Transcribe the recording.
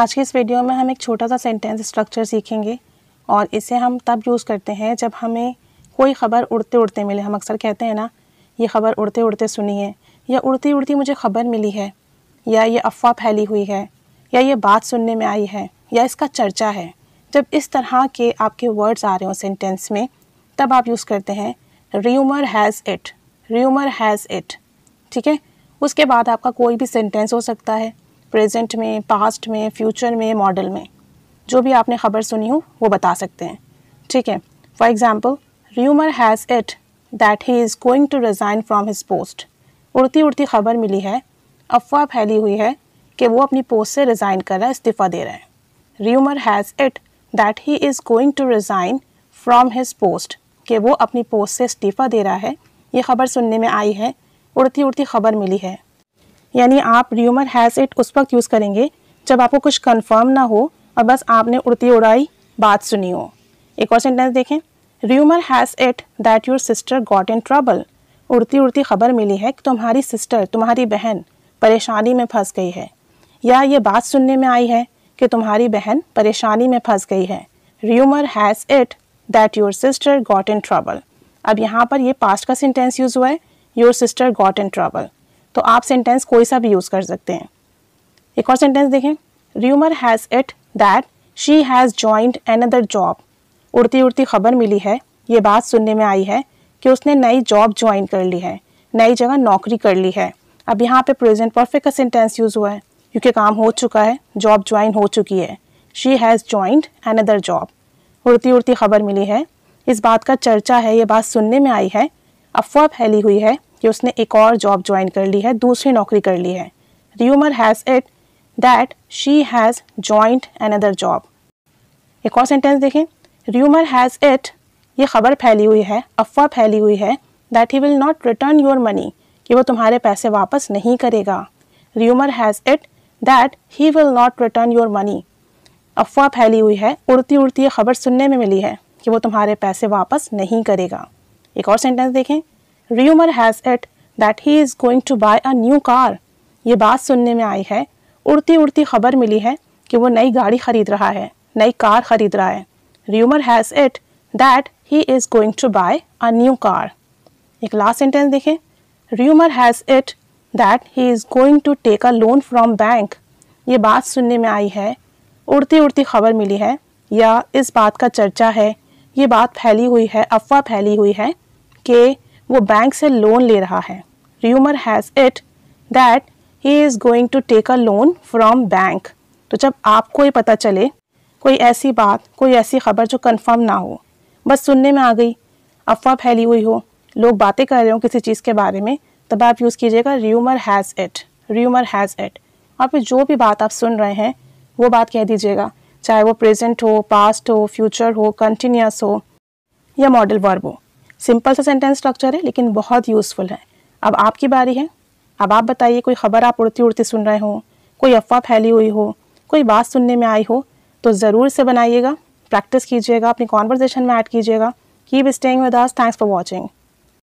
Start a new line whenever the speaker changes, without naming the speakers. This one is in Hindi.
आज के इस वीडियो में हम एक छोटा सा सेंटेंस स्ट्रक्चर सीखेंगे और इसे हम तब यूज़ करते हैं जब हमें कोई ख़बर उड़ते उड़ते मिले हम अक्सर कहते हैं ना ये ख़बर उड़ते उड़ते सुनी है या उड़ती उड़ती मुझे ख़बर मिली है या ये अफवाह फैली हुई है या ये बात सुनने में आई है या इसका चर्चा है जब इस तरह के आपके वर्ड्स आ रहे हो सेंटेंस में तब आप यूज़ करते हैं rumour has it rumour has it ठीक है उसके बाद आपका कोई भी सेंटेंस हो सकता है प्रेजेंट में पास्ट में फ्यूचर में मॉडल में जो भी आपने खबर सुनी हो वो बता सकते हैं ठीक है for example rumour has it that he is going to resign from his post उड़ती उड़ती खबर मिली है अफवाह फैली हुई है कि वो अपनी पोस्ट से रिज़ाइन कर रहा है इस्तीफ़ा दे रहा है rumour has it that he is going to resign from his post कि वो अपनी पोस्ट से इस्तीफ़ा दे रहा है ये खबर सुनने में आई है उड़ती उड़ती खबर मिली है यानी आप र्यूमर हैज़ इट उस वक्त यूज़ करेंगे जब आपको कुछ कन्फर्म ना हो और बस आपने उड़ती उड़ाई बात सुनी हो एक और सेंटेंस देखें rumour has it that your sister got in trouble उड़ती उड़ती खबर मिली है कि तुम्हारी सिस्टर तुम्हारी बहन परेशानी में फंस गई है या ये बात सुनने में आई है कि तुम्हारी बहन परेशानी में फंस गई है rumour has it that your sister got in trouble अब यहाँ पर ये पास्ट का सेंटेंस यूज़ हुआ है your sister got in trouble तो आप सेंटेंस कोई सा भी यूज़ कर सकते हैं एक और सेंटेंस देखें rumour has it that she has joined another job उड़ती उड़ती खबर मिली है ये बात सुनने में आई है कि उसने नई जॉब ज्वाइन कर ली है नई जगह नौकरी कर ली है अब यहाँ पे प्रेजेंट परफेक्ट का सेंटेंस यूज़ हुआ है क्योंकि काम हो चुका है जॉब ज्वाइन हो चुकी है she has joined another job उड़ती उड़ती खबर मिली है इस बात का चर्चा है ये बात सुनने में आई है अफवाह फैली हुई है कि उसने एक और जॉब ज्वाइन कर ली है दूसरी नौकरी कर ली है rumour has it that she has joined another job एक और सेंटेंस देखें र्यूमर हैज़ इट ये खबर फैली हुई है अफवाह फैली हुई है that he will not return your money कि वो तुम्हारे पैसे वापस नहीं करेगा rumour has it that he will not return your money अफवाह फैली हुई है उड़ती उड़ती ये खबर सुनने में मिली है कि वो तुम्हारे पैसे वापस नहीं करेगा एक और सेंटेंस देखें rumour has it that he is going to buy a new car ये बात सुनने में आई है उड़ती उड़ती खबर मिली है कि वो नई गाड़ी खरीद रहा है नई कार खरीद रहा है rumour has it that he is going to buy a new car एक लास्ट सेंटेंस देखें rumour has it that he is going to take a loan from bank ये बात सुनने में आई है उड़ती उड़ती खबर मिली है या इस बात का चर्चा है ये बात फैली हुई है अफवाह फैली हुई है कि वो बैंक से लोन ले रहा है rumour has it that he is going to take a loan from bank तो जब आपको ही पता चले कोई ऐसी बात कोई ऐसी खबर जो कन्फर्म ना हो बस सुनने में आ गई अफवाह फैली हुई हो लोग बातें कर रहे हो किसी चीज़ के बारे में तब आप यूज़ कीजिएगा rumour has it rumour has it और फिर जो भी बात आप सुन रहे हैं वो बात कह दीजिएगा चाहे वो प्रेजेंट हो पास्ट हो फ्यूचर हो कंटिन्यूस हो या मॉडल वर्ब हो सिंपल सा सेंटेंस स्ट्रक्चर है लेकिन बहुत यूज़फुल है अब आपकी बारी है अब आप बताइए कोई ख़बर आप उड़ती उड़ती सुन रहे हो कोई अफवाह फैली हुई हो कोई बात सुनने में आई हो तो ज़रूर से बनाइएगा प्रैक्टिस कीजिएगा अपनी कॉन्वर्जेशन में ऐड कीजिएगा keep staying with us thanks for watching